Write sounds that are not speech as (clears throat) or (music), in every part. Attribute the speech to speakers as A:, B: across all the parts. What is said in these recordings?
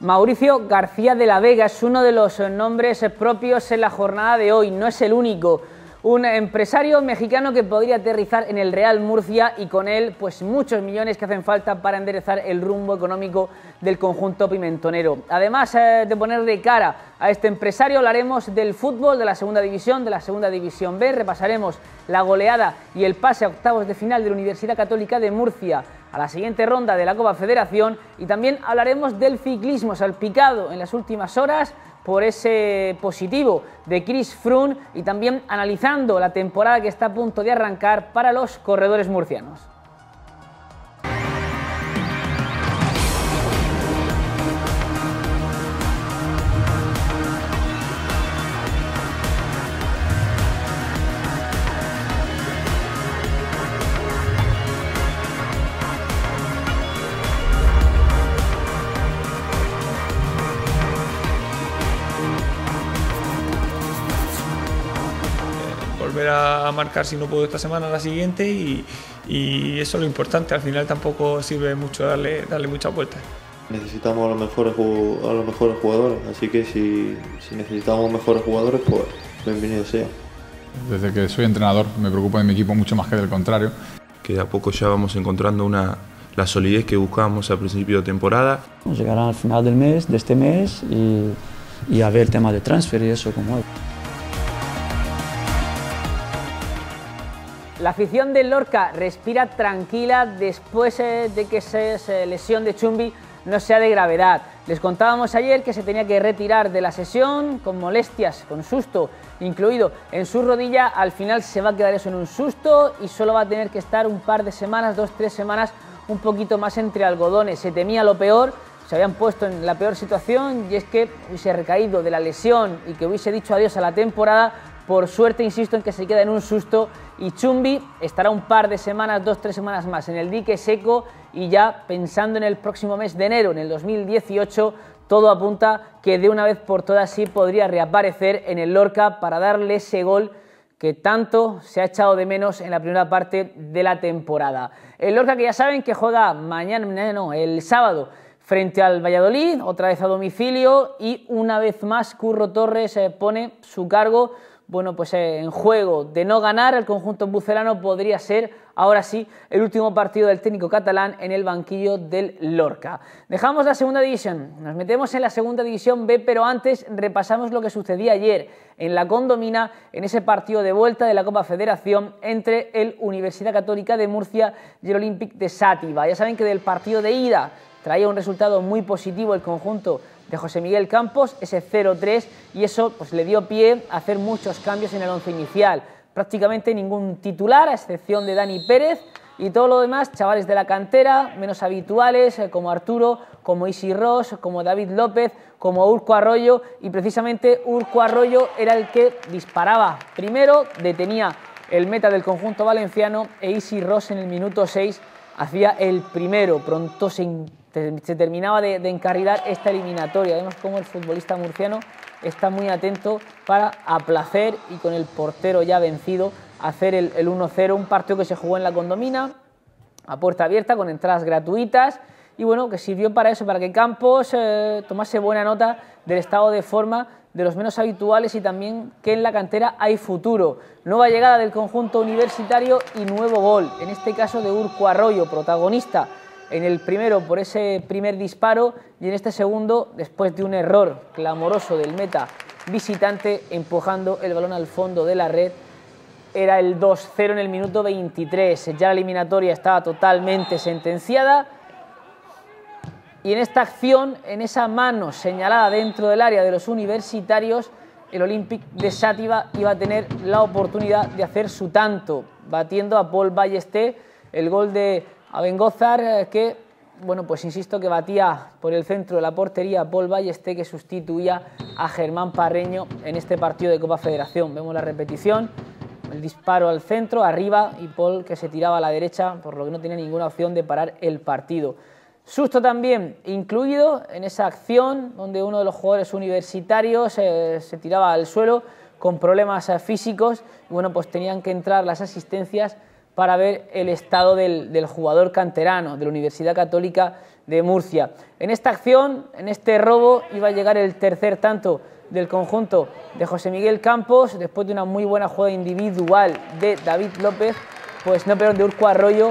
A: Mauricio García de la Vega es uno de los nombres propios en la jornada de hoy, no es el único un empresario mexicano que podría aterrizar en el Real Murcia y con él pues muchos millones que hacen falta para enderezar el rumbo económico del conjunto pimentonero. Además eh, de poner de cara a este empresario hablaremos del fútbol de la segunda división, de la segunda división B, repasaremos la goleada y el pase a octavos de final de la Universidad Católica de Murcia a la siguiente ronda de la Copa Federación y también hablaremos del ciclismo salpicado en las últimas horas por ese positivo de Chris Frun, y también analizando la temporada que está a punto de arrancar para los corredores murcianos.
B: a, marcar si no puedo esta semana, la siguiente y, eso es lo importante. Al final tampoco sirve mucho darle, darle muchas vueltas
C: necesitamos a los mejores, a los mejores jugadores, así que si, necesitamos mejores jugadores, pues bienvenido sea.
D: Desde que soy entrenador me preocupa de mi equipo mucho más que del contrario. Que
E: a poco ya vamos encontrando una, la solidez que buscábamos al principio de temporada. Llegarán al
F: final del mes, de este mes, y, y a ver el tema de transfer y eso como
A: La afición del Lorca respira tranquila después eh, de que esa lesión de Chumbi no sea de gravedad. Les contábamos ayer que se tenía que retirar de la sesión con molestias, con susto incluido en su rodilla. Al final se va a quedar eso en un susto y solo va a tener que estar un par de semanas, dos, tres semanas, un poquito más entre algodones. Se temía lo peor, se habían puesto en la peor situación y es que hubiese recaído de la lesión y que hubiese dicho adiós a la temporada por suerte, insisto en que se queda en un susto y Chumbi estará un par de semanas, dos, tres semanas más en el dique seco y ya pensando en el próximo mes de enero, en el 2018, todo apunta que de una vez por todas sí podría reaparecer en el Lorca para darle ese gol que tanto se ha echado de menos en la primera parte de la temporada. El Lorca que ya saben que juega mañana, no, el sábado frente al Valladolid, otra vez a domicilio y una vez más Curro Torres eh, pone su cargo bueno, pues eh, en juego. De no ganar, el conjunto bucelano podría ser ahora sí el último partido del técnico catalán en el banquillo del Lorca. Dejamos la segunda división, nos metemos en la segunda división B, pero antes repasamos lo que sucedía ayer en la condomina en ese partido de vuelta de la Copa Federación entre el Universidad Católica de Murcia y el Olympic de Sátiva. Ya saben que del partido de ida traía un resultado muy positivo el conjunto de José Miguel Campos, ese 0-3, y eso pues, le dio pie a hacer muchos cambios en el once inicial. Prácticamente ningún titular, a excepción de Dani Pérez, y todo lo demás, chavales de la cantera, menos habituales, eh, como Arturo, como Isi Ross, como David López, como Urco Arroyo, y precisamente Urco Arroyo era el que disparaba primero, detenía el meta del conjunto valenciano, e Isi Ross en el minuto 6 hacía el primero, pronto se se terminaba de, encarrilar esta eliminatoria. Vemos cómo el futbolista murciano está muy atento para aplacer y con el portero ya vencido hacer el, 1-0, un partido que se jugó en la condomina, a puerta abierta, con entradas gratuitas y bueno, que sirvió para eso, para que Campos eh, tomase buena nota del estado de forma de los menos habituales y también que en la cantera hay futuro. Nueva llegada del conjunto universitario y nuevo gol, en este caso de Urco Arroyo, protagonista en el primero por ese primer disparo y en este segundo después de un error clamoroso del meta visitante empujando el balón al fondo de la red. Era el 2-0 en el minuto 23, ya la eliminatoria estaba totalmente sentenciada. Y en esta acción, en esa mano señalada dentro del área de los universitarios, el Olympic de Sátiva iba a tener la oportunidad de hacer su tanto, batiendo a Paul Ballesté. El gol de a Bengozar eh, que, bueno, pues insisto que batía por el centro de la portería Paul Ballesté que sustituía a Germán Parreño en este partido de Copa Federación. Vemos la repetición, el disparo al centro, arriba y Paul que se tiraba a la derecha, por lo que no tenía ninguna opción de parar el partido. Susto también incluido en esa acción donde uno de los jugadores universitarios eh, se tiraba al suelo con problemas eh, físicos y bueno, pues tenían que entrar las asistencias para ver el estado del, jugador canterano de la Universidad Católica de Murcia. En esta acción, en este robo, iba a llegar el tercer tanto del conjunto de José Miguel Campos, después de una muy buena jugada individual de David López, pues no peor de Urco Arroyo,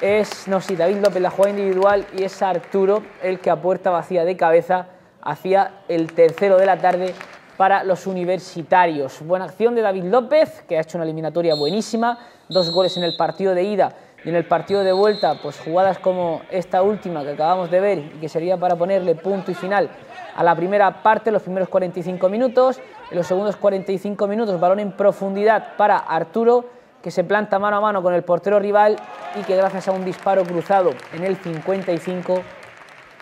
A: es, no, sí, David López la jugada individual y es Arturo el que a puerta vacía de cabeza hacia el tercero de la tarde para los universitarios. Buena acción de David López, que ha hecho una eliminatoria buenísima, dos goles en el partido de ida y en el partido de vuelta, pues jugadas como esta última que acabamos de ver y que sería para ponerle punto y final a la primera parte, los primeros 45 minutos, en los segundos 45 minutos, balón en profundidad para Arturo, que se planta mano a mano con el portero rival y que gracias a un disparo cruzado en el 55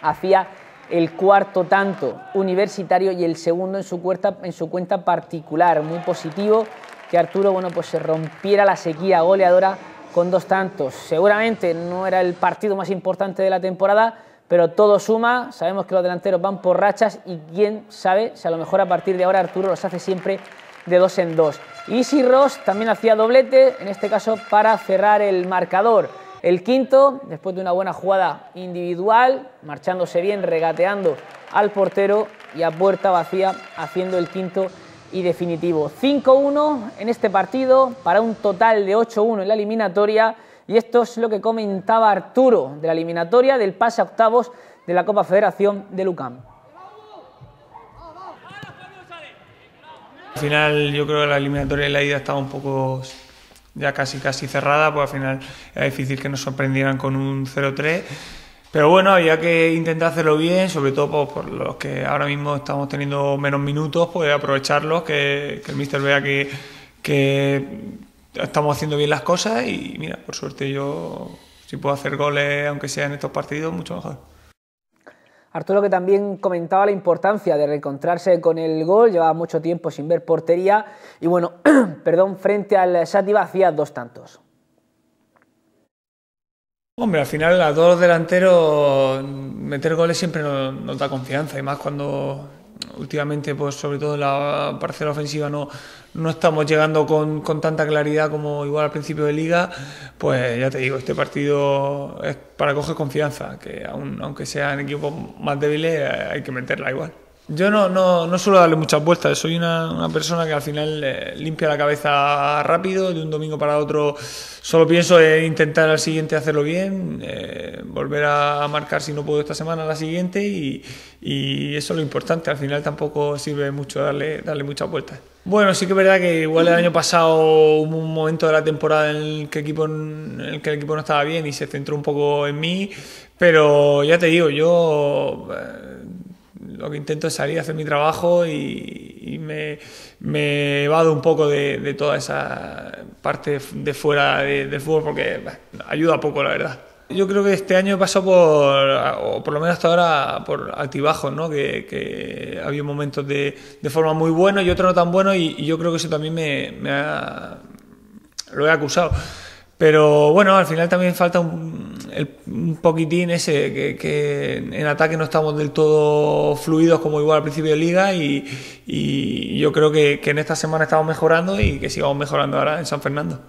A: hacía el cuarto tanto universitario y el segundo en su cuenta, en su cuenta particular. Muy positivo que Arturo bueno, pues se rompiera la sequía goleadora con dos tantos. Seguramente no era el partido más importante de la temporada, pero todo suma, sabemos que los delanteros van por rachas y quién sabe si a lo mejor a partir de ahora Arturo los hace siempre de dos en dos. Y si Ross también hacía doblete, en este caso para cerrar el marcador. El quinto, después de una buena jugada individual, marchándose bien, regateando al portero y a puerta vacía, haciendo el quinto y definitivo. 5-1 en este partido para un total de 8-1 en la eliminatoria. Y esto es lo que comentaba Arturo de la eliminatoria del pase a octavos de la Copa Federación de Lucam.
B: Al final yo creo que la eliminatoria de la ida estaba un poco ya casi casi cerrada, pues al final era difícil que nos sorprendieran con un 0-3. Pero bueno, había que intentar hacerlo bien, sobre todo pues, por, los que ahora mismo estamos teniendo menos minutos, pues aprovecharlos, que, el mister vea que, que, estamos haciendo bien las cosas y mira, por suerte yo si puedo hacer goles, aunque sea en estos partidos, mucho mejor.
A: Arturo que también comentaba la importancia de reencontrarse con el gol, llevaba mucho tiempo sin ver portería y bueno, (clears throat) perdón, frente al Sativa hacía dos tantos.
B: Hombre, al final a dos delanteros meter goles siempre nos, nos da confianza y más cuando últimamente, pues sobre todo en la parcela ofensiva, no, no estamos llegando con, tanta claridad como igual al principio de liga, pues ya te digo, este partido es para coger confianza, que aun, aunque sean equipos más débiles hay que meterla igual. Yo no, no, no suelo darle muchas vueltas, soy una, persona que al final eh, limpia la cabeza rápido, de un domingo para otro solo pienso en intentar al siguiente hacerlo bien, eh, volver a marcar si no puedo esta semana, la siguiente y, eso es lo importante, al final tampoco sirve mucho darle, darle muchas vueltas. Bueno, sí que es verdad que igual el año pasado hubo un momento de la temporada en el que, equipo, el, que equipo no estaba bien y se centró un poco en mí, pero ya te digo, yo... Eh, lo que intento es salir a hacer mi trabajo y, me, me, evado un poco de, toda esa parte de fuera del fútbol porque ayuda poco, la verdad. Yo creo que este año pasó por, o por lo menos hasta ahora, por altibajos, ¿no? Que, que había momentos de, forma muy buena y otros no tan buenos y, yo creo que eso también me, me lo he acusado. Pero bueno, al final también falta un, poquitín ese, que, en ataque no estamos del todo fluidos como igual al principio de liga y, yo creo que en esta semana estamos mejorando y que sigamos mejorando ahora en San Fernando.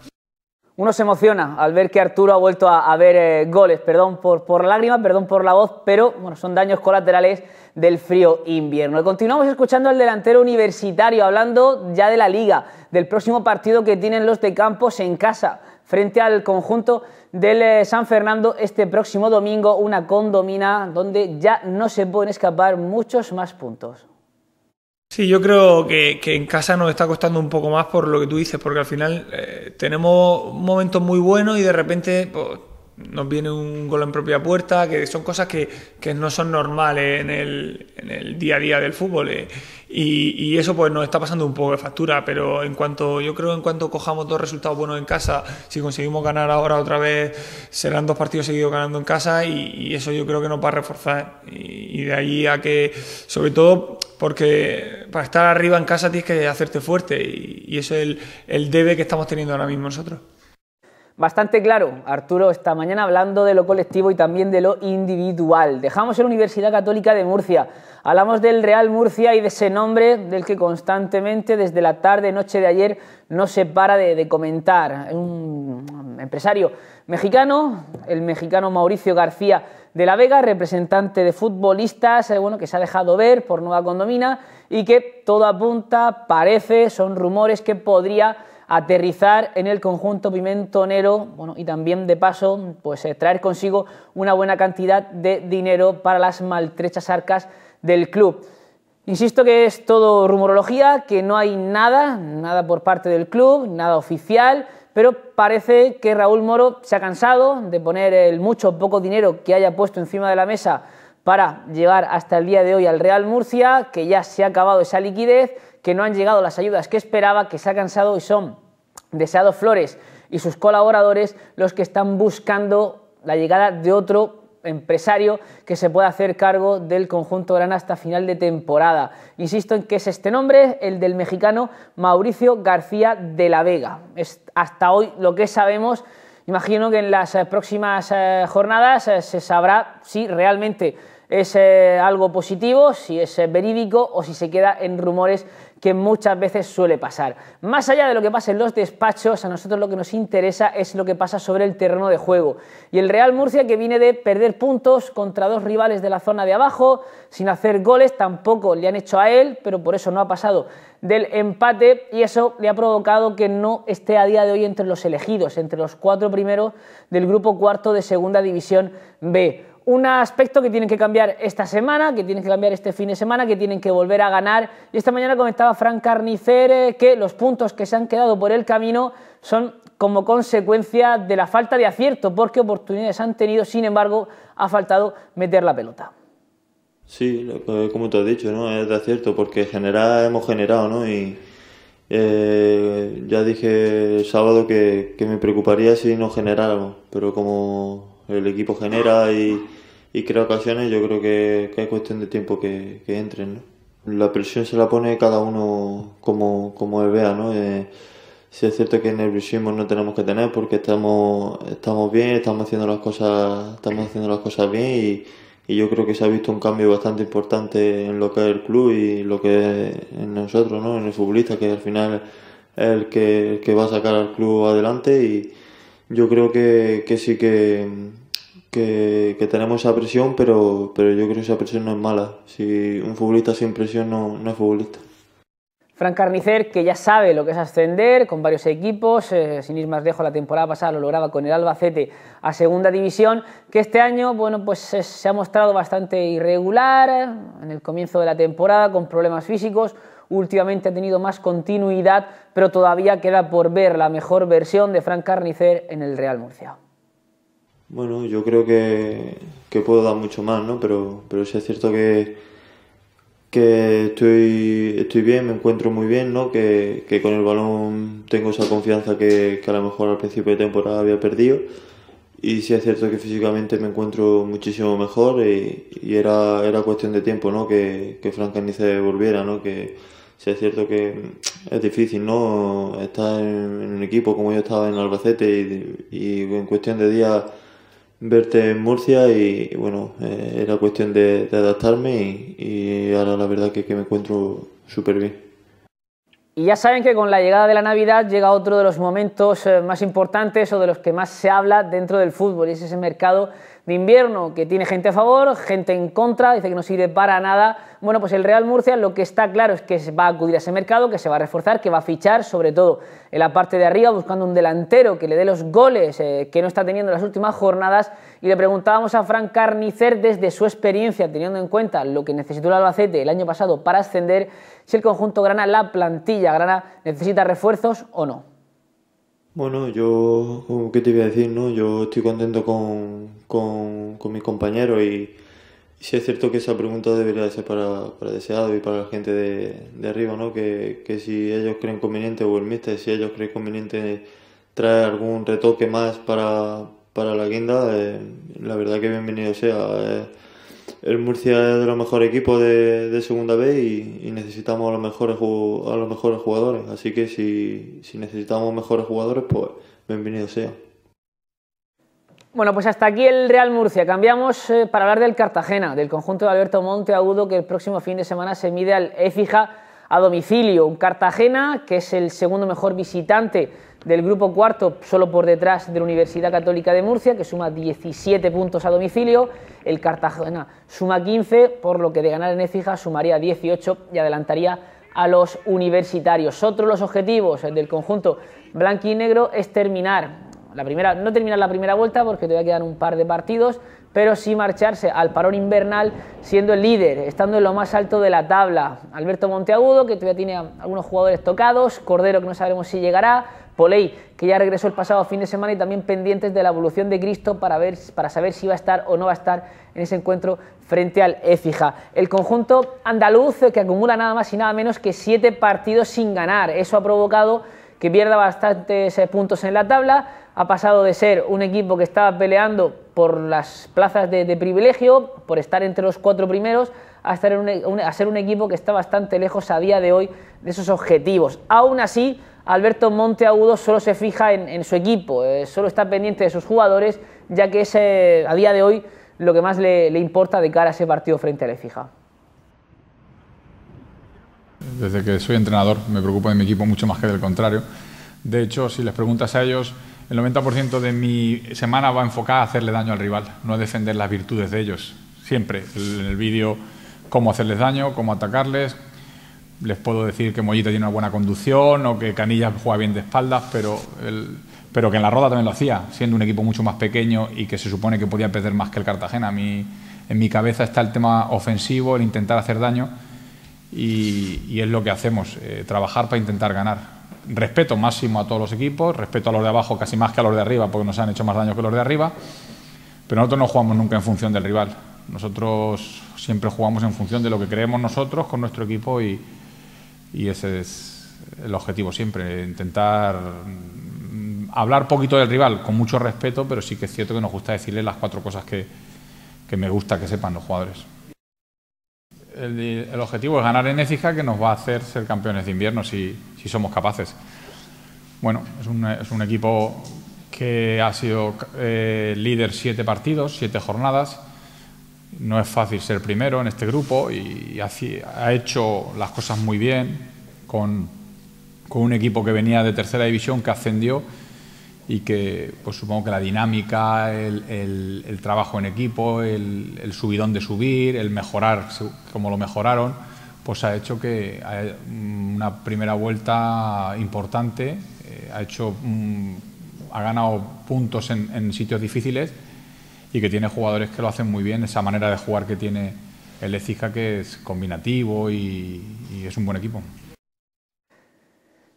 A: Uno se emociona al ver que Arturo ha vuelto a, ver eh, goles, perdón por, por lágrima, perdón por la voz, pero bueno, son daños colaterales del frío invierno. continuamos escuchando al delantero universitario hablando ya de la liga, del próximo partido que tienen los de Campos en casa frente al conjunto del eh, San Fernando este próximo domingo, una condomina donde ya no se pueden escapar muchos más puntos.
B: Sí, yo creo que, en casa nos está costando un poco más por lo que tú dices, porque al final eh, tenemos momentos muy buenos y de repente pues, nos viene un gol en propia puerta, que son cosas que, no son normales en el, día a día del fútbol. Eh. Y, y, eso pues nos está pasando un poco de factura, pero en cuanto, yo creo en cuanto cojamos dos resultados buenos en casa, si conseguimos ganar ahora otra vez, serán dos partidos seguidos ganando en casa y, eso yo creo que nos va a reforzar. Y, de ahí a que, sobre todo, porque para estar arriba en casa tienes que hacerte fuerte y, eso es el, el debe que estamos teniendo ahora mismo nosotros.
A: Bastante claro, Arturo, esta mañana hablando de lo colectivo y también de lo individual. Dejamos la Universidad Católica de Murcia, hablamos del Real Murcia y de ese nombre del que constantemente desde la tarde, noche de ayer, no se para de, comentar. Un empresario mexicano, el mexicano Mauricio García de la Vega, representante de futbolistas, eh, bueno, que se ha dejado ver por Nueva Condomina y que todo apunta, parece, son rumores que podría aterrizar en el conjunto pimentonero bueno, y también de paso pues, eh, traer consigo una buena cantidad de dinero para las maltrechas arcas del club. Insisto que es todo rumorología, que no hay nada, nada por parte del club, nada oficial, pero parece que Raúl Moro se ha cansado de poner el mucho o poco dinero que haya puesto encima de la mesa para llegar hasta el día de hoy al Real Murcia, que ya se ha acabado esa liquidez, que no han llegado las ayudas que esperaba, que se ha cansado y son Deseado Flores y sus colaboradores los que están buscando la llegada de otro empresario que se pueda hacer cargo del conjunto gran hasta final de temporada. Insisto en que es este nombre, el del mexicano Mauricio García de la Vega. Es hasta hoy lo que sabemos. Imagino que en las eh, próximas eh, jornadas eh, se sabrá si realmente es algo positivo, si es verídico o si se queda en rumores que muchas veces suele pasar. Más allá de lo que pasa en los despachos, a nosotros lo que nos interesa es lo que pasa sobre el terreno de juego. Y el Real Murcia que viene de perder puntos contra dos rivales de la zona de abajo, sin hacer goles, tampoco le han hecho a él, pero por eso no ha pasado del empate y eso le ha provocado que no esté a día de hoy entre los elegidos, entre los cuatro primeros del grupo cuarto de Segunda División B un aspecto que tienen que cambiar esta semana, que tienen que cambiar este fin de semana, que tienen que volver a ganar. Y esta mañana comentaba Frank Carnicer que los puntos que se han quedado por el camino son como consecuencia de la falta de acierto, porque oportunidades han tenido, sin embargo, ha faltado meter la pelota.
C: Sí, como te has dicho, ¿no? es de acierto, porque generar hemos generado, ¿no? Y eh, ya dije el sábado que, que me preocuparía si no generáramos, pero como el equipo genera y, crea ocasiones, yo creo que, que es cuestión de tiempo que, entren. La presión se la pone cada uno como, como él vea, ¿no? Eh, es cierto que nerviosismo no tenemos que tener porque estamos, estamos bien, estamos haciendo las cosas, estamos haciendo las cosas bien y, yo creo que se ha visto un cambio bastante importante en lo que es el club y lo que es en nosotros, ¿no? En el futbolista que al final es el que, el que va a sacar al club adelante y yo creo que, sí que, tenemos esa presión, pero, yo creo que esa presión no es mala. Si un futbolista sin presión no, es futbolista.
A: Fran Carnicer, que ya sabe lo que es ascender con varios equipos, eh, sin ir más la temporada pasada lo lograba con el Albacete a segunda división, que este año bueno, pues, se ha mostrado bastante irregular en el comienzo de la temporada, con problemas físicos, últimamente ha tenido más continuidad, pero todavía queda por ver la mejor versión de Frank Carnicer en el Real Murcia.
C: Bueno, yo creo que, que puedo dar mucho más, ¿no? Pero, pero sí es cierto que, que estoy, estoy bien, me encuentro muy bien, ¿no? Que, que con el balón tengo esa confianza que, que, a lo mejor al principio de temporada había perdido. Y sí es cierto que físicamente me encuentro muchísimo mejor y, era, era cuestión de tiempo, ¿no? Que, que Frank Carnicer volviera, ¿no? Que, es cierto que es difícil, ¿no? Estar en, un equipo como yo estaba en Albacete y, y en cuestión de días verte en Murcia y, bueno, eh, era cuestión de, adaptarme y, ahora la verdad que, que me encuentro súper bien.
A: Y ya saben que con la llegada de la Navidad llega otro de los momentos eh, más importantes o de los que más se habla dentro del fútbol y es ese mercado de invierno que tiene gente a favor, gente en contra, dice que no sirve para nada. Bueno, pues el Real Murcia lo que está claro es que va a acudir a ese mercado, que se va a reforzar, que va a fichar, sobre todo en la parte de arriba, buscando un delantero que le dé los goles eh, que no está teniendo en las últimas jornadas. Y le preguntábamos a Frank Carnicer desde su experiencia, teniendo en cuenta lo que necesitó el Albacete el año pasado para ascender, si el conjunto grana la plantilla grana necesita refuerzos o no.
C: Bueno, yo, ¿qué te voy a decir? No? Yo estoy contento con, con, con mis compañeros y, si es cierto que esa pregunta debería ser para, para Deseado y para la gente de, arriba, ¿no? Que, que, si ellos creen conveniente, o el míster, si ellos creen conveniente traer algún retoque más para, para la guinda, eh, la verdad que bienvenido sea. Eh el Murcia es de los mejores equipos de, segunda B y, necesitamos a los mejores los mejores jugadores. Así que si, necesitamos mejores jugadores, pues bienvenido sea.
A: Bueno, pues hasta aquí el Real Murcia. Cambiamos eh, para hablar del Cartagena, del conjunto de Alberto Monteagudo, que el próximo fin de semana se mide al fija a domicilio. Un Cartagena que es el segundo mejor visitante del grupo cuarto, solo por detrás de la Universidad Católica de Murcia, que suma 17 puntos a domicilio. El Cartagena suma 15, por lo que de ganar en Ecija... sumaría 18 y adelantaría a los universitarios. Otro de los objetivos del conjunto blanco y negro es terminar la primera, no terminar la primera vuelta porque todavía quedan un par de partidos, pero sí marcharse al parón invernal siendo el líder, estando en lo más alto de la tabla. Alberto Monteagudo, que todavía tiene algunos jugadores tocados, Cordero, que no sabemos si llegará, Poley, que ya regresó el pasado fin de semana y también pendientes de la evolución de Cristo para, ver, para saber si va a estar o no va a estar en ese encuentro frente al Efija. El conjunto andaluz que acumula nada más y nada menos que siete partidos sin ganar. Eso ha provocado que pierda bastantes eh, puntos en la tabla. Ha pasado de ser un equipo que estaba peleando por las plazas de, privilegio, por estar entre los cuatro primeros, a, a ser un equipo que está bastante lejos a día de hoy de esos objetivos. Aún así, Alberto Monteagudo solo se fija en, su equipo, eh, solo está pendiente de sus jugadores, ya que es a día de hoy lo que más le, le, importa de cara a ese partido frente a Lefija.
D: Desde que soy entrenador me preocupo de mi equipo mucho más que del contrario. De hecho, si les preguntas a ellos, el 90% de mi semana va enfocada a hacerle daño al rival, no a defender las virtudes de ellos. Siempre en el vídeo cómo hacerles daño, cómo atacarles, les puedo decir que Mollito tiene una buena conducción o que Canillas juega bien de espaldas, pero, pero que en la Roda también lo hacía, siendo un equipo mucho más pequeño y que se supone que podía perder más que el Cartagena. A mí, en mi cabeza está el tema ofensivo, el intentar hacer daño y, es lo que hacemos, eh, trabajar para intentar ganar. Respeto máximo a todos los equipos, respeto a los de abajo casi más que a los de arriba porque nos han hecho más daño que los de arriba, pero nosotros no jugamos nunca en función del rival. Nosotros siempre jugamos en función de lo que creemos nosotros con nuestro equipo y, y ese es el objetivo siempre, intentar mm, hablar poquito del rival, con mucho respeto, pero sí que es cierto que nos gusta decirle las cuatro cosas que, me gusta que sepan los jugadores. El, objetivo es ganar en Écija, que nos va a hacer ser campeones de invierno si, somos capaces. Bueno, es un, es un, equipo que ha sido eh, líder siete partidos, siete jornadas no es fácil ser primero en este grupo y ha hecho las cosas muy bien con, con, un equipo que venía de tercera división, que ascendió y que pues supongo que la dinámica, el, trabajo en equipo, el, subidón de subir, el mejorar como lo mejoraron, pues ha hecho que eh, una primera vuelta importante, eh, ha, hecho, mm, ha ganado puntos en, en sitios difíciles y que tiene jugadores que lo hacen muy bien, esa manera de jugar que tiene el Ecija, que es combinativo y, es un buen equipo.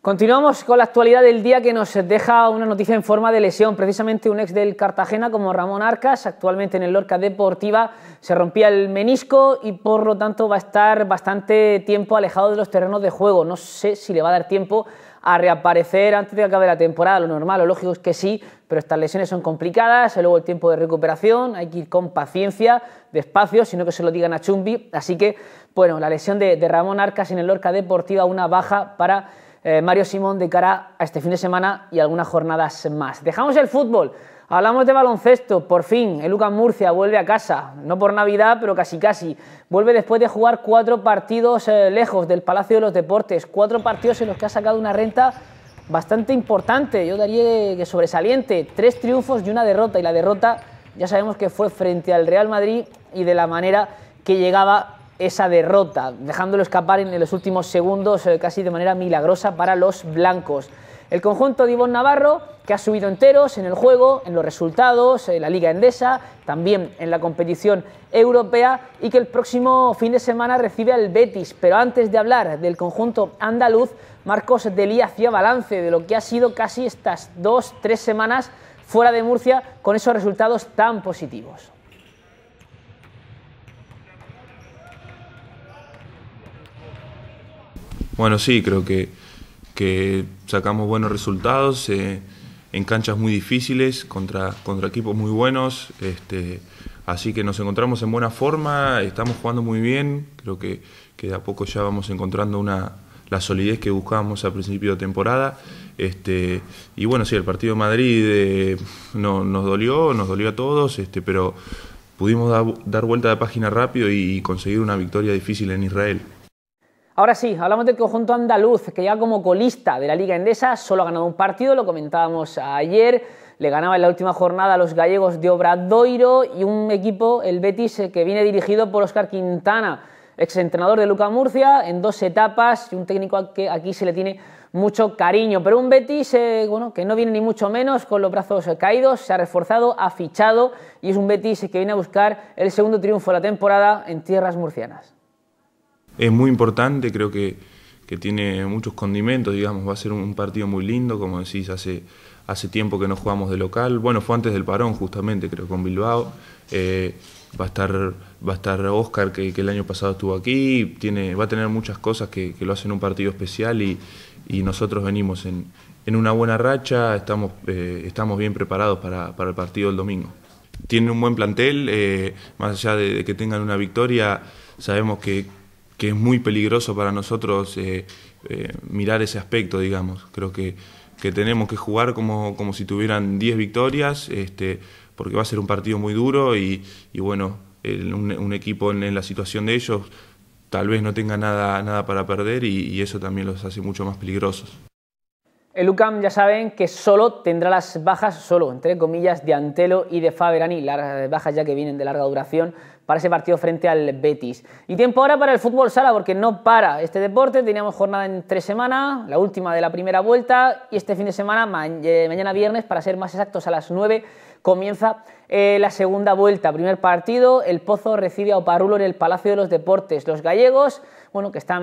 A: Continuamos con la actualidad del día que nos deja una noticia en forma de lesión. Precisamente un ex del Cartagena como Ramón Arcas, actualmente en el Lorca Deportiva, se rompía el menisco y por lo tanto va a estar bastante tiempo alejado de los terrenos de juego. No sé si le va a dar tiempo a reaparecer antes de que acabe la temporada. Lo normal, lo lógico es que sí, pero estas lesiones son complicadas, luego el tiempo de recuperación, hay que ir con paciencia, despacio, sino que se lo digan a Chumbi. Así que, bueno, la lesión de, Ramón Arcas en el Lorca Deportiva, una baja para eh, Mario Simón de cara a este fin de semana y algunas jornadas más. Dejamos el fútbol. Hablamos de baloncesto, por fin, el Lucas Murcia vuelve a casa, no por Navidad, pero casi casi. Vuelve después de jugar cuatro partidos eh, lejos del Palacio de los Deportes, cuatro partidos en los que ha sacado una renta bastante importante, yo daría que sobresaliente, tres triunfos y una derrota, y la derrota ya sabemos que fue frente al Real Madrid y de la manera que llegaba esa derrota, dejándolo escapar en los últimos segundos eh, casi de manera milagrosa para los blancos. El conjunto de Ivonne Navarro, que ha subido enteros en el juego, en los resultados, en la Liga Endesa, también en la competición europea y que el próximo fin de semana recibe al Betis. Pero antes de hablar del conjunto andaluz, Marcos Delí hacía balance de lo que ha sido casi estas dos, tres semanas fuera de Murcia con esos resultados tan positivos.
E: Bueno, sí, creo que que sacamos buenos resultados eh, en canchas muy difíciles, contra, contra equipos muy buenos. Este, así que nos encontramos en buena forma, estamos jugando muy bien, creo que, que de a poco ya vamos encontrando una, la solidez que buscábamos al principio de temporada. Este, y bueno, sí, el partido de Madrid eh, no, nos dolió, nos dolió a todos, este, pero pudimos dar vuelta de página rápido y conseguir una victoria difícil en Israel.
A: Ahora sí, hablamos del conjunto andaluz, que ya como colista de la Liga Endesa solo ha ganado un partido, lo comentábamos ayer, le ganaba en la última jornada a los gallegos de Obradoiro y un equipo, el Betis, eh, que viene dirigido por Oscar Quintana, exentrenador de Luca Murcia, en dos etapas y un técnico al que aquí se le tiene mucho cariño. Pero un Betis eh, que no viene ni mucho menos con los brazos eh, caídos, se ha reforzado, ha fichado y es un Betis que viene a buscar el segundo triunfo de la temporada en tierras murcianas
E: es muy importante, creo que, tiene muchos condimentos, digamos, va a ser un partido muy lindo, como decís, hace, hace tiempo que no jugamos de local, bueno, fue antes del parón justamente, creo, con Bilbao, eh, va, a estar, va a estar Oscar, que, el año pasado estuvo aquí, tiene, va a tener muchas cosas que, lo hacen un partido especial y, nosotros venimos en, una buena racha, estamos, eh, estamos bien preparados para, el partido del domingo. Tienen un buen plantel, eh, más allá de que tengan una victoria, sabemos que que es muy peligroso para nosotros eh, eh, mirar ese aspecto, digamos. Creo que, que tenemos que jugar como, como si tuvieran 10 victorias, este, porque va a ser un partido muy duro y, y bueno, un, equipo en, la situación de ellos tal vez no tenga nada, nada para perder y, y eso también los hace mucho más peligrosos.
A: El UCAM ya saben que solo tendrá las bajas, solo entre comillas, de Antelo y de Faberani, las bajas ya que vienen de larga duración para ese partido frente al Betis. Y tiempo ahora para el fútbol sala, porque no para este deporte. Teníamos jornada en tres semanas, la última de la primera vuelta, y este fin de semana, eh, mañana viernes, para ser más exactos, a las nueve... comienza eh, la segunda vuelta. Primer partido, el Pozo recibe a Oparulo en el Palacio de los Deportes. Los gallegos, bueno, que están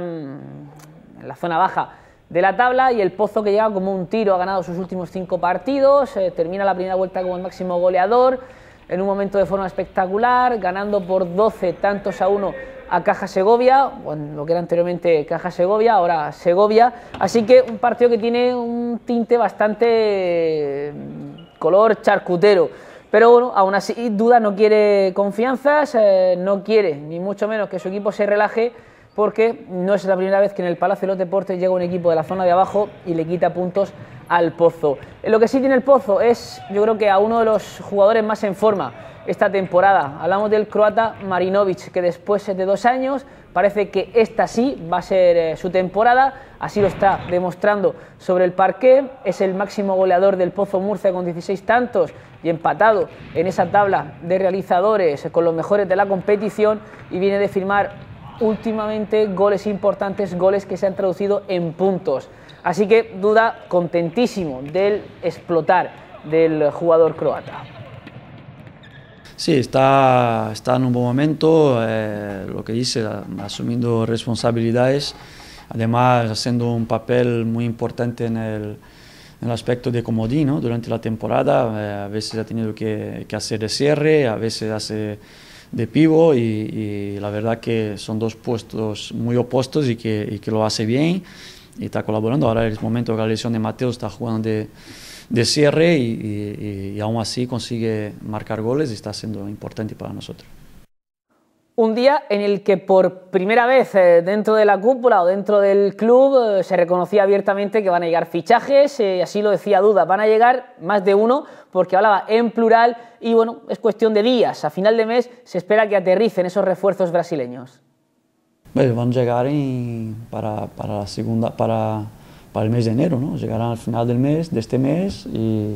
A: en la zona baja de la tabla y el Pozo que llega como un tiro, ha ganado sus últimos cinco partidos, eh, termina la primera vuelta como el máximo goleador en un momento de forma espectacular, ganando por 12 tantos a uno a Caja Segovia, lo que era anteriormente Caja Segovia, ahora Segovia. Así que un partido que tiene un tinte bastante mm, color charcutero. Pero bueno, aún así Duda no quiere confianzas, eh, no quiere ni mucho menos que su equipo se relaje porque no es la primera vez que en el Palacio de los Deportes llega un equipo de la zona de abajo y le quita puntos al Pozo. Lo que sí tiene el Pozo es, yo creo que a uno de los jugadores más en forma esta temporada. Hablamos del croata Marinovic, que después de dos años parece que esta sí va a ser eh, su temporada. Así lo está demostrando sobre el parqué. Es el máximo goleador del Pozo Murcia con 16 tantos y empatado en esa tabla de realizadores con los mejores de la competición y viene de firmar últimamente goles importantes, goles que se han traducido en puntos. Así que duda contentísimo del explotar del jugador croata.
F: Sí, está, está en un buen momento, eh, lo que dice, asumiendo responsabilidades, además haciendo un papel muy importante en el, aspecto de comodín durante la temporada. Eh, a veces ha tenido que, hacer de cierre, a veces hace de pivo y, la verdad que son dos puestos muy opuestos y que, y que lo hace bien y está colaborando. Ahora es el momento que la lesión de Mateo está jugando de, de cierre y, aún así consigue marcar goles y está siendo importante para nosotros.
A: Un día en el que por primera vez eh, dentro de la cúpula o dentro del club eh, se reconocía abiertamente que van a llegar fichajes, eh, así lo decía Duda, van a llegar más de uno porque hablaba en plural y bueno, es cuestión de días, a final de mes se espera que aterricen esos refuerzos brasileños.
F: Bueno, van a llegar para, para, la segunda, para, para, el mes de enero, ¿no? Llegarán al final del mes, de este mes, y,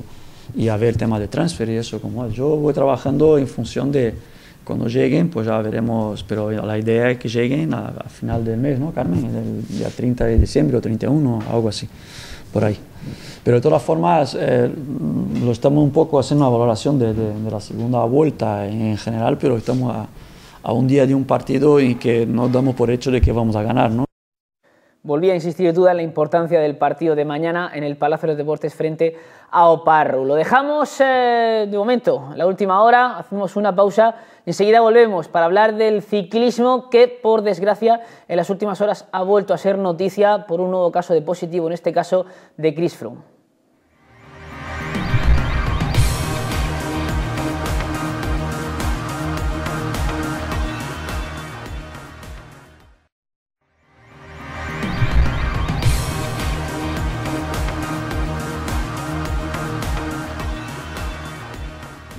F: y a ver el tema de transfer y eso. Como Yo voy trabajando en función de cuando lleguen, pues ya veremos, pero la idea es que lleguen a, final del mes, ¿no, Carmen? El día 30 de diciembre o 31, algo así, por ahí. Pero de todas formas, eh, lo estamos un poco haciendo una valoración de, de, de la segunda vuelta en general, pero estamos... A, a un día de un partido y que nos damos por hecho de que vamos a ganar. ¿no?
A: a insistir duda en la importancia del partido de mañana en el Palacio de los Deportes frente a Oparru. Lo dejamos eh, de momento, la última hora, hacemos una pausa enseguida volvemos para hablar del ciclismo que, por desgracia, en las últimas horas ha vuelto a ser noticia por un nuevo caso de positivo, en este caso de Chris Froome.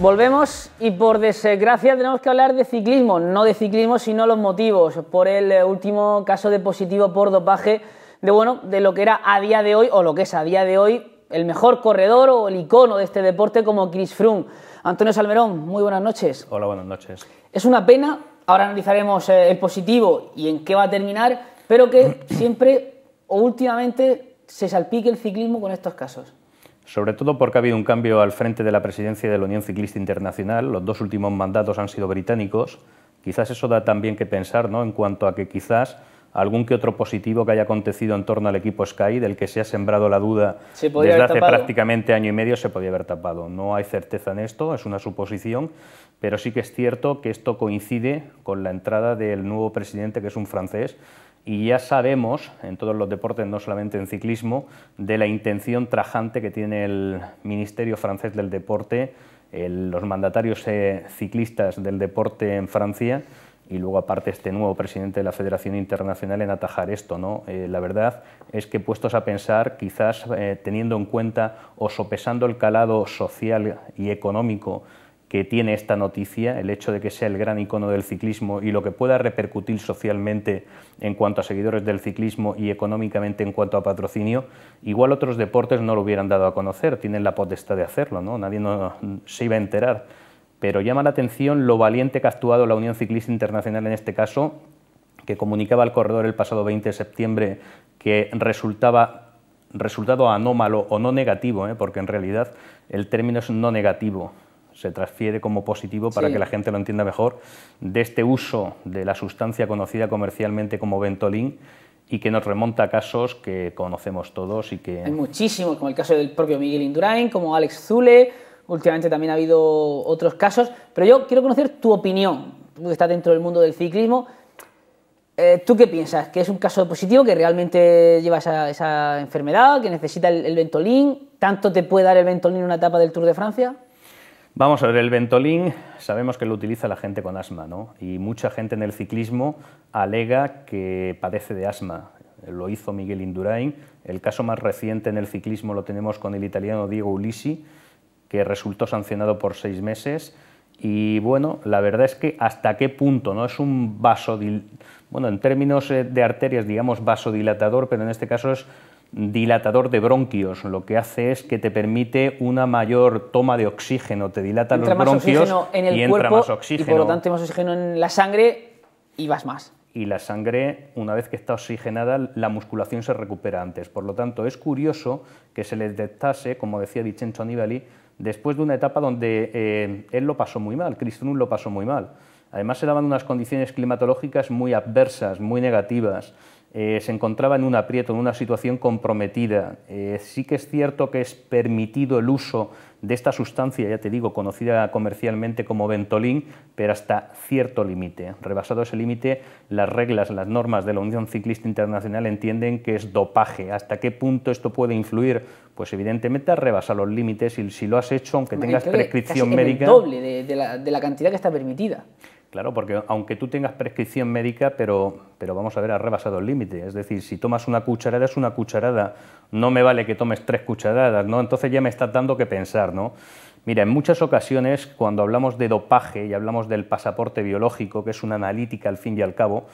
A: Volvemos y por desgracia tenemos que hablar de ciclismo, no de ciclismo sino los motivos por el eh, último caso de positivo por dopaje de lo que era a día de hoy o lo que es a día de hoy el mejor corredor o el icono de este deporte como Chris Froome. Antonio Salmerón, muy buenas noches. Hola, buenas noches. Es una pena, ahora analizaremos eh, el positivo y en qué va a terminar, pero que siempre o últimamente se salpique el ciclismo con estos
G: casos sobre todo porque ha habido un cambio al frente de la presidencia de la Unión Ciclista Internacional. Los dos últimos mandatos han sido británicos. Quizás eso da también que pensar, ¿no? En cuanto a que quizás algún que otro positivo que haya acontecido en torno al equipo Sky, del que se ha sembrado la duda desde hace prácticamente año y medio, se podía haber tapado. No hay certeza en esto, es una suposición, pero sí que es cierto que esto coincide con la entrada del nuevo presidente, que es un francés, y ya sabemos, en todos los deportes, no solamente en ciclismo, de la intención trajante que tiene el Ministerio francés del Deporte, los mandatarios eh, ciclistas del deporte en Francia y luego aparte este nuevo presidente de la Federación Internacional en atajar esto. ¿no? Eh, la verdad es que puestos a pensar, quizás eh, teniendo en cuenta o sopesando el calado social y económico que tiene esta noticia, el hecho de que sea el gran icono del ciclismo y lo que pueda repercutir socialmente en cuanto a seguidores del ciclismo y económicamente en cuanto a patrocinio, igual otros deportes no lo hubieran dado a conocer, tienen la potestad de hacerlo, ¿no? Nadie se iba a enterar. Pero llama la atención lo valiente que ha actuado la Unión Ciclista Internacional en este caso, que comunicaba al corredor el pasado 20 de septiembre que resultaba resultado anómalo o no negativo, ¿eh? porque en realidad el término es no negativo, se transfiere como positivo para que la gente lo entienda mejor, de este uso de la sustancia conocida comercialmente como Ventolin y que nos remonta a casos que conocemos todos y que... Hay
A: muchísimos, como el caso del propio Miguel Indurain, como Alex Zule, últimamente también ha habido otros casos, pero yo quiero conocer tu opinión, tú que estás dentro del mundo del ciclismo, eh, ¿tú qué piensas? ¿Que es un caso positivo, que realmente lleva esa, esa enfermedad, que necesita el, el Ventolin? ¿Tanto te puede dar el Ventolin en una etapa del Tour de Francia?
G: Vamos a ver, el Ventolin sabemos que lo utiliza la gente con asma, ¿no? Y mucha gente en el ciclismo alega que padece de asma. Lo hizo Miguel Indurain. El caso más reciente en el ciclismo lo tenemos con el italiano Diego Ulisi, que resultó sancionado por seis meses. Y bueno, la verdad es que hasta qué punto, ¿no? Es un vasodilatador, Bueno, en términos eh, de arterias, digamos vasodilatador, pero en este caso es dilatador de bronquios. Lo que hace es que te permite una mayor toma de oxígeno, te dilata los bronquios y entra más oxígeno. Y por lo tanto,
A: más oxígeno en la sangre y vas más.
G: Y la sangre, una vez que está oxigenada, la musculación se recupera antes. Por lo tanto, es curioso que se le detectase, como decía Vincenzo Nibali, después de una etapa donde eh, él lo pasó muy mal, Cristrun lo pasó muy mal. Además, se daban unas condiciones climatológicas muy adversas, muy negativas. Eh, se encontraba en un aprieto, en una situación comprometida. Eh, sí que es cierto que es permitido el uso de esta sustancia, ya te digo, conocida comercialmente como Ventolin, pero hasta cierto límite. Rebasado ese límite, las reglas, las normas de la Unión Ciclista Internacional entienden que es dopaje. ¿Hasta qué punto esto puede influir? Pues evidentemente rebasa los límites y si lo has hecho, aunque tengas prescripción médica... El
A: doble de la cantidad que está permitida.
G: Claro, porque aunque tú tengas prescripción médica, pero, vamos a ver, ha rebasado el límite. Es decir, si tomas una cucharada, es una cucharada. No me vale que tomes tres cucharadas, ¿no? Entonces ya me estás dando que pensar, ¿no? Mira, en muchas ocasiones, cuando hablamos de dopaje y hablamos del pasaporte biológico, que es una analítica al fin y al cabo,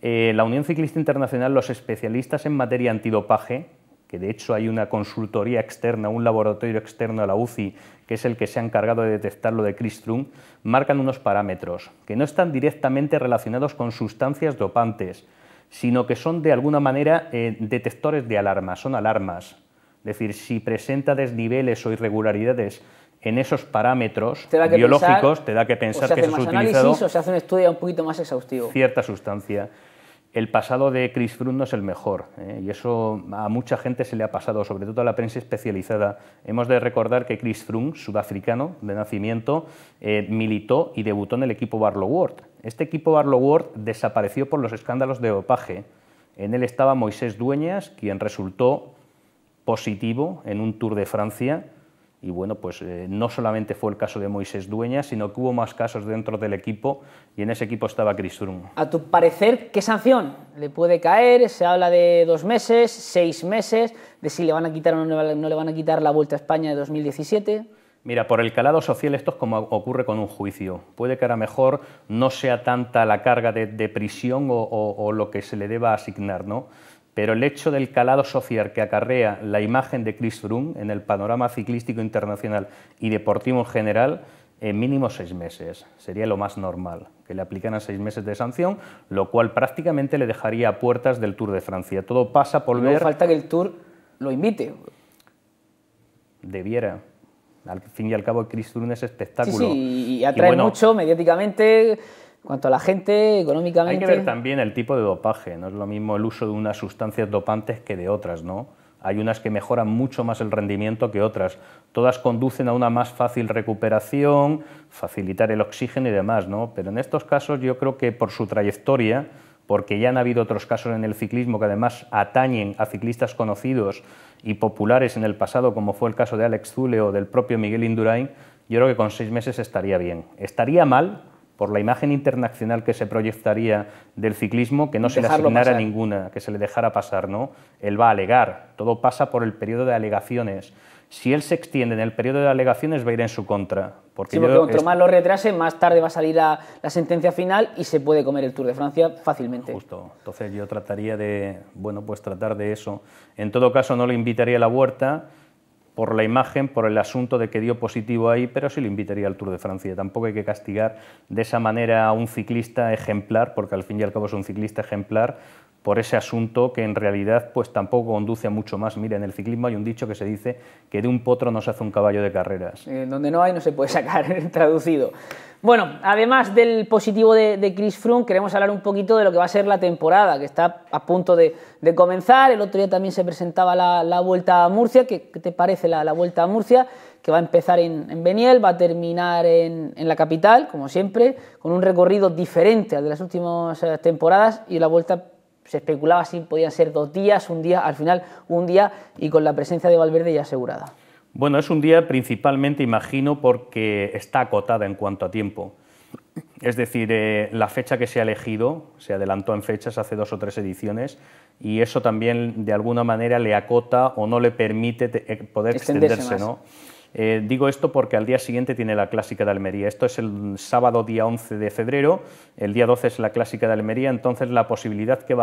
G: eh, la Unión Ciclista Internacional, los especialistas en materia antidopaje, que de hecho hay una consultoría externa, un laboratorio externo a la UCI, que es el que se ha encargado de detectar lo de Cristrum, marcan unos parámetros que no están directamente relacionados con sustancias dopantes, sino que son de alguna manera eh, detectores de alarma, son alarmas. Es decir, si presenta desniveles o irregularidades en esos parámetros biológicos, te da que pensar que se utilizado. se
A: hace un estudio un poquito más exhaustivo.
G: Cierta sustancia el pasado de Chris Froome no es el mejor ¿eh? y eso a mucha gente se le ha pasado, sobre todo a la prensa especializada. Hemos de recordar que Chris Froome, sudafricano de nacimiento, eh, militó y debutó en el equipo Barlow World. Este equipo Barlow World desapareció por los escándalos de dopaje. En él estaba Moisés Dueñas, quien resultó positivo en un Tour de Francia y bueno, pues eh, no solamente fue el caso de Moisés Dueña, sino que hubo más casos dentro del equipo y en ese equipo estaba Froome.
A: A tu parecer, ¿qué sanción le puede caer? Se habla de dos meses, seis meses, de si le van a quitar o no, le van a quitar la Vuelta a España de 2017.
G: Mira, por el calado social esto es como ocurre con un juicio. Puede que a mejor no sea tanta la carga de, prisión o, o, lo que se le deba asignar, ¿no? pero el hecho del calado social que acarrea la imagen de Chris Froome en el panorama ciclístico internacional y deportivo en general, en mínimo seis meses. Sería lo más normal, que le aplicaran seis meses de sanción, lo cual prácticamente le dejaría a puertas del Tour de Francia. Todo pasa por no ver... falta
A: que el Tour lo invite.
G: Debiera. Al fin y al cabo, Chris Froome es espectáculo. Sí, y atrae mucho
A: mediáticamente cuanto a la gente, económicamente. Hay que ver
G: también el tipo de dopaje. No es lo mismo el uso de unas sustancias dopantes que de otras, ¿no? Hay unas que mejoran mucho más el rendimiento que otras. Todas conducen a una más fácil recuperación, facilitar el oxígeno y demás, ¿no? Pero en estos casos yo creo que por su trayectoria, porque ya han habido otros casos en el ciclismo que además atañen a ciclistas conocidos y populares en el pasado, como fue el caso de Alex Zule o del propio Miguel Indurain, yo creo que con seis meses estaría bien. Estaría mal, por la imagen internacional que se proyectaría del ciclismo, que no se le asignara ninguna, que se le dejara pasar, ¿no? Él va a alegar, todo pasa por el periodo de alegaciones. Si él se extiende en el periodo de alegaciones, va a ir en su contra. Porque, sí, porque cuanto más
A: lo retrase, más tarde va a salir la, sentencia final y se puede comer el Tour de Francia fácilmente. Justo.
G: Entonces yo trataría de, bueno, pues tratar de eso. En todo caso, no le invitaría a la huerta por la imagen, por el asunto de que dio positivo ahí, pero sí lo invitaría al Tour de Francia. Tampoco hay que castigar de esa manera a un ciclista ejemplar, porque al fin y al cabo es un ciclista ejemplar, por ese asunto que en realidad pues tampoco conduce a mucho más. Mira, en el ciclismo hay un dicho que se dice que de un potro no se hace un caballo de carreras.
A: Eh, donde no hay no se puede sacar (laughs) traducido. Bueno, además del positivo de, Chris Froome, queremos hablar un poquito de lo que va a ser la temporada, que está a punto de, comenzar. El otro día también se presentaba la, Vuelta a Murcia. ¿Qué, te parece la, Vuelta a Murcia? Que va a empezar en, Beniel, va a terminar en, en, la capital, como siempre, con un recorrido diferente al de las últimas eh, temporadas y la Vuelta se especulaba si podían ser dos días, un día, al final un día y con la presencia de Valverde ya asegurada.
G: Bueno, es un día principalmente, imagino, porque está acotada en cuanto a tiempo. Es decir, eh, la fecha que se ha elegido, se adelantó en fechas hace dos o tres ediciones, y eso también de alguna manera le acota o no le permite eh, poder extenderse. extenderse ¿no? Eh, digo esto porque al día siguiente tiene la clásica de Almería. Esto es el sábado día 11 de febrero, el día 12 es la clásica de Almería, entonces la posibilidad que,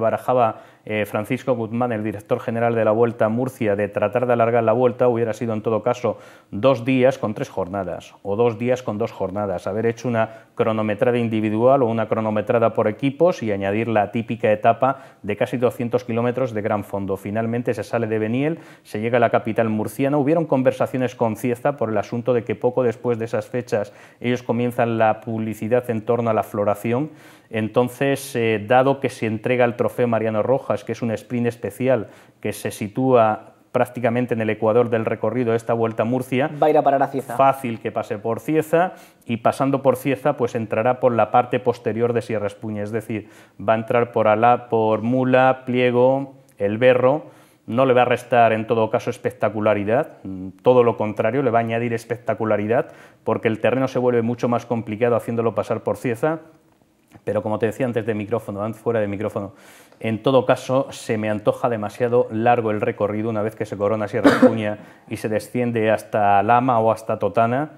G: barajaba eh, Francisco Guzmán, el director general de la Vuelta a Murcia, de tratar de alargar la Vuelta hubiera sido en todo caso dos días con tres jornadas o dos días con dos jornadas, haber hecho una cronometrada individual o una cronometrada por equipos y añadir la típica etapa de casi 200 kilómetros de gran fondo. Finalmente se sale de Beniel, se llega a la capital murciana, hubieron conversaciones con Cieza por el asunto de que poco después de esas fechas ellos comienzan la publicidad en torno a la floración. Entonces, eh, dado que se entrega el trofeo Mariano Rojas, que es un sprint especial que se sitúa prácticamente en el ecuador del recorrido de esta vuelta a Murcia. Va a ir a parar a Cieza. Fácil que pase por Cieza y pasando por Cieza pues entrará por la parte posterior de Sierra Espuña, es decir, va a entrar por Alá, por Mula, Pliego, El Berro no le va a restar en todo caso espectacularidad, todo lo contrario, le va a añadir espectacularidad porque el terreno se vuelve mucho más complicado haciéndolo pasar por cieza, pero como te decía antes de micrófono, antes fuera de micrófono, en todo caso se me antoja demasiado largo el recorrido una vez que se corona Sierra Cuña y se desciende hasta Lama o hasta Totana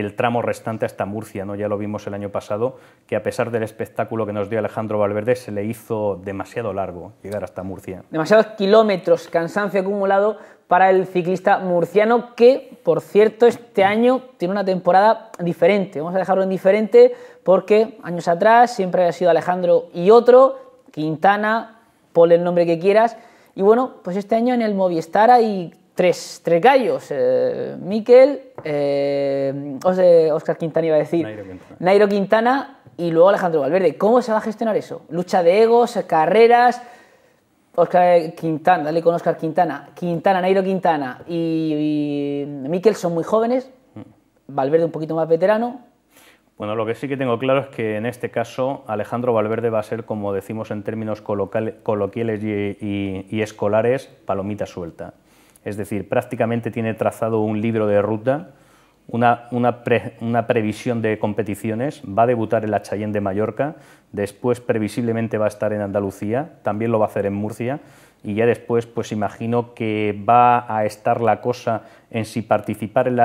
G: el tramo restante hasta Murcia. ¿no? Ya lo vimos el año pasado, que a pesar del espectáculo que nos dio Alejandro Valverde, se le hizo demasiado largo llegar hasta Murcia.
A: Demasiados kilómetros, cansancio acumulado para el ciclista murciano, que, por cierto, este año tiene una temporada diferente. Vamos a dejarlo en diferente porque años atrás siempre ha sido Alejandro y otro, Quintana, ponle el nombre que quieras. Y bueno, pues este año en el Movistar hay tres, tres gallos. Eh, Miquel, eh, Oscar eh, Quintana iba a decir. Nairo Quintana. y luego Alejandro Valverde. ¿Cómo se va a gestionar eso? Lucha de egos, carreras. Oscar Quintana, dale con Oscar Quintana. Quintana, Nairo Quintana y, Miquel son muy jóvenes. Mm. Valverde un poquito más veterano.
G: Bueno, lo que sí que tengo claro es que en este caso Alejandro Valverde va a ser, como decimos en términos coloquiales y escolares, palomita suelta. Es decir, prácticamente tiene trazado un libro de ruta, una, previsión de competiciones, va a debutar en la Chayenne de Mallorca, después previsiblemente va a estar en Andalucía, también lo va a hacer en Murcia, y ya después pues imagino que va a estar la cosa en si participar en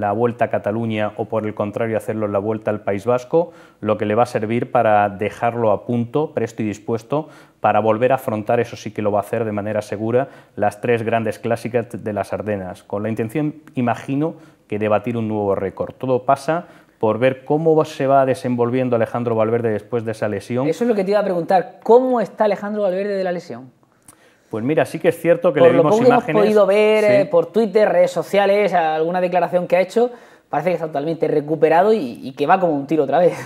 G: la, vuelta a Cataluña o por el contrario hacerlo en la vuelta al País Vasco, lo que le va a servir para dejarlo a punto, presto y dispuesto, para volver a afrontar, eso sí que lo va a hacer de manera segura, las tres grandes clásicas de las Ardenas, con la intención, imagino, que debatir un nuevo récord. Todo pasa por ver cómo se va desenvolviendo Alejandro Valverde después de esa lesión. Eso es lo que te iba a preguntar, ¿cómo está Alejandro Valverde de la lesión? Pues mira, sí que es cierto que le vimos lo poco imágenes. Que hemos podido ver eh, por
A: Twitter, redes sociales, alguna declaración que ha hecho, parece que está totalmente recuperado y, que va como
G: un tiro otra vez.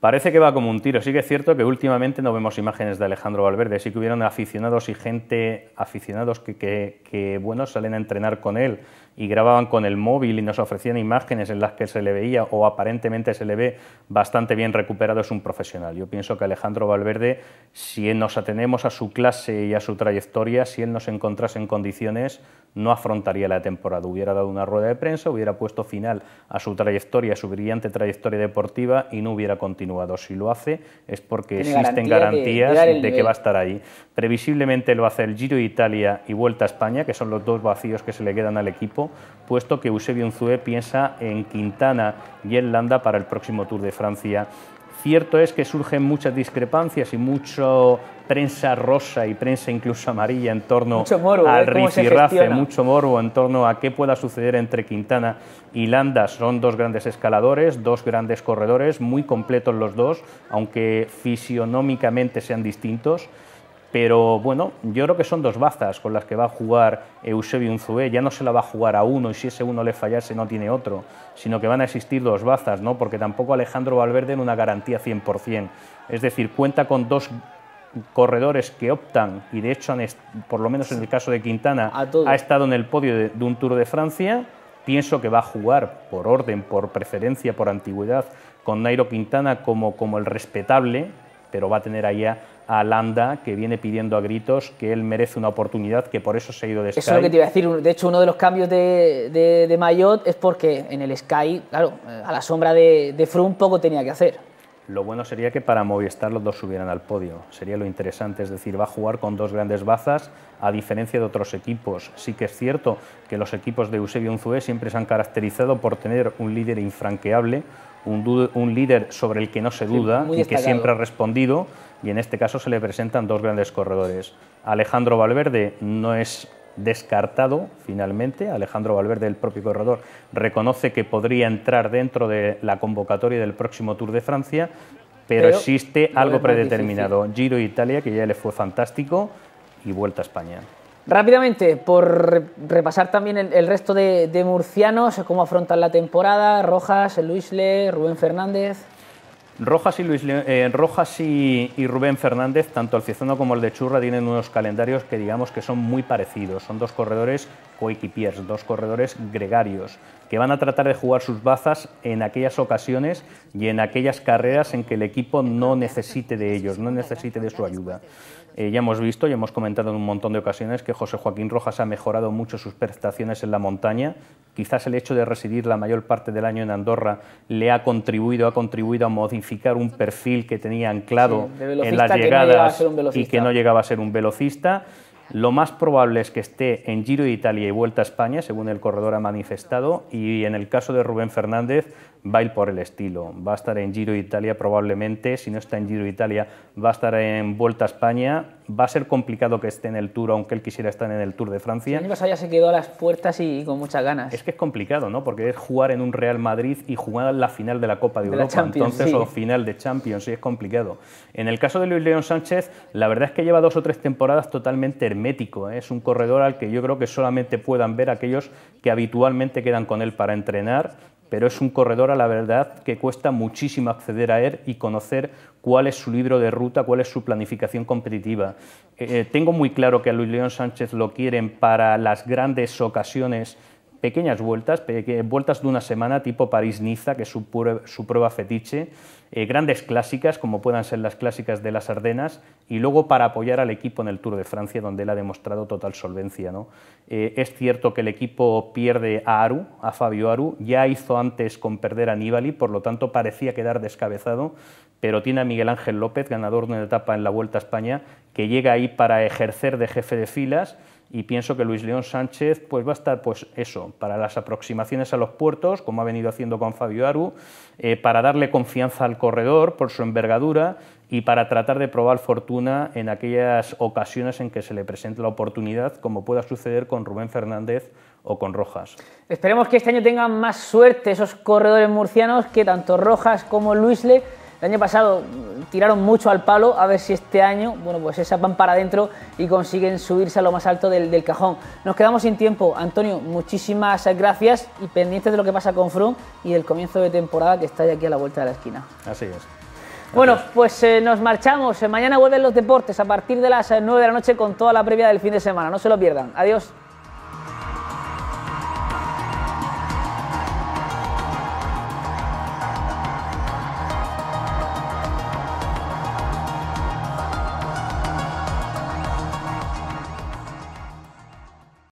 G: Parece que va como un tiro. Sí que es cierto que últimamente no vemos imágenes de Alejandro Valverde. Sí que hubieron aficionados y gente, aficionados que, que bueno, salen a entrenar con él y grababan con el móvil y nos ofrecían imágenes en las que se le veía o aparentemente se le ve bastante bien recuperado, es un profesional. Yo pienso que Alejandro Valverde, si nos atenemos a su clase y a su trayectoria, si él nos encontrase en condiciones, no afrontaría la temporada. Hubiera dado una rueda de prensa, hubiera puesto final a su trayectoria, a su brillante trayectoria deportiva y no hubiera continuado. Si lo hace es porque existen garantías de, de que va a estar ahí. Previsiblemente lo hace el Giro de Italia y Vuelta a España, que son los dos vacíos que se le quedan al equipo puesto que Eusebio Unzué piensa en Quintana y en Landa para el próximo Tour de Francia. Cierto es que surgen muchas discrepancias y mucho prensa rosa y prensa incluso amarilla en torno al ¿eh? mucho morbo en torno a qué pueda suceder entre Quintana y Landa. Son dos grandes escaladores, dos grandes corredores, muy completos los dos, aunque fisionómicamente sean distintos. Pero bueno, yo creo que son dos bazas con las que va a jugar Eusebio Unzué. Ya no se la va a jugar a uno y si ese uno le fallase no tiene otro, sino que van a existir dos bazas, ¿no? porque tampoco Alejandro Valverde en una garantía 100%. Es decir, cuenta con dos corredores que optan, y de hecho, han por lo menos en el caso de Quintana, ha estado en el podio de, un Tour de Francia. Pienso que va a jugar por orden, por preferencia, por antigüedad, con Nairo Quintana como, como el respetable, pero va a tener allá a Landa, que viene pidiendo a gritos que él merece una oportunidad, que por eso se ha ido de Sky. Eso es lo que te iba a decir.
A: De hecho, uno de los cambios de, de, Mayotte es porque en el Sky, claro, eh, a la sombra de, de Froome poco tenía que hacer.
G: Lo bueno sería que para Movistar los dos subieran al podio. Sería lo interesante, es decir, va a jugar con dos grandes bazas, a diferencia de otros equipos. Sí que es cierto que los equipos de Eusebio Unzué siempre se han caracterizado por tener un líder infranqueable, un, un líder sobre el que no se duda y que siempre ha respondido y en este caso se le presentan dos grandes corredores. Alejandro Valverde no es descartado finalmente. Alejandro Valverde, el propio corredor, reconoce que podría entrar dentro de la convocatoria del próximo Tour de Francia, pero, existe algo predeterminado. Giro Italia, que ya le fue fantástico, y Vuelta a España.
A: Rápidamente, por repasar también el, resto de, murcianos, cómo afrontan la temporada, Rojas, Luis Luisle, Rubén Fernández.
G: Rojas y, eh, Rojas y, Rubén Fernández, tanto el Ciezano como el de Churra, tienen unos calendarios que digamos que son muy parecidos. Son dos corredores coequipiers, dos corredores gregarios, que van a tratar de jugar sus bazas en aquellas ocasiones y en aquellas carreras en que el equipo no necesite de ellos, no necesite de su ayuda. Eh, ya hemos visto y hemos comentado en un montón de ocasiones que José Joaquín Rojas ha mejorado mucho sus prestaciones en la montaña. Quizás el hecho de residir la mayor parte del año en Andorra le ha contribuido, ha contribuido a modificar un perfil que tenía anclado en las llegadas y que no llegaba a ser un velocista. Lo más probable es que esté en Giro de Italia y Vuelta a España, según el corredor ha manifestado, y en el caso de Rubén Fernández va a ir por el estilo. Va a estar en Giro de Italia probablemente, si no está en Giro de Italia, va a estar en Vuelta a España va a ser complicado que esté en el Tour, aunque él quisiera estar en el Tour de Francia. El año ya se quedó a las puertas y, con muchas ganas. Es que es complicado, ¿no? Porque es jugar en un Real Madrid y jugar la final de la Copa de, Europa, entonces, o final de Champions, sí, es complicado. En el caso de Luis León Sánchez, la verdad es que lleva dos o tres temporadas totalmente hermético. ¿eh? Es un corredor al que yo creo que solamente puedan ver aquellos que habitualmente quedan con él para entrenar pero es un corredor a la verdad que cuesta muchísimo acceder a él y conocer cuál es su libro de ruta, cuál es su planificación competitiva. Eh, eh, tengo muy claro que a Luis León Sánchez lo quieren para las grandes ocasiones, pequeñas vueltas, vueltas de una semana tipo París-Niza, que es su prueba fetiche eh, grandes clásicas, como puedan ser las clásicas de las Ardenas, y luego para apoyar al equipo en el Tour de Francia, donde él ha demostrado total solvencia. Eh, es cierto que el equipo pierde a Aru, a Fabio Aru, ya hizo antes con perder a Nibali, por lo tanto parecía quedar descabezado, pero tiene a Miguel Ángel López, ganador de una etapa en la Vuelta a España, que llega ahí para ejercer de jefe de filas y pienso que Luis León Sánchez pues va a estar pues eso para las aproximaciones a los puertos como ha venido haciendo con Fabio Aru eh, para darle confianza al corredor por su envergadura y para tratar de probar fortuna en aquellas ocasiones en que se le presente la oportunidad como pueda suceder con Rubén Fernández o con Rojas.
A: Esperemos que este año tengan más suerte esos corredores murcianos que tanto Rojas como Le. El año pasado tiraron mucho al palo, a ver si este año, bueno, pues esas van para adentro y consiguen subirse a lo más alto del, cajón. Nos quedamos sin tiempo. Antonio, muchísimas gracias y pendientes de lo que pasa con Front y del comienzo de temporada que está aquí a la vuelta de la esquina. Así es. Bueno, pues eh, nos marchamos. Eh, mañana vuelven los deportes a partir de las 9 eh, de la noche con toda la previa del fin de semana. No se lo pierdan. Adiós.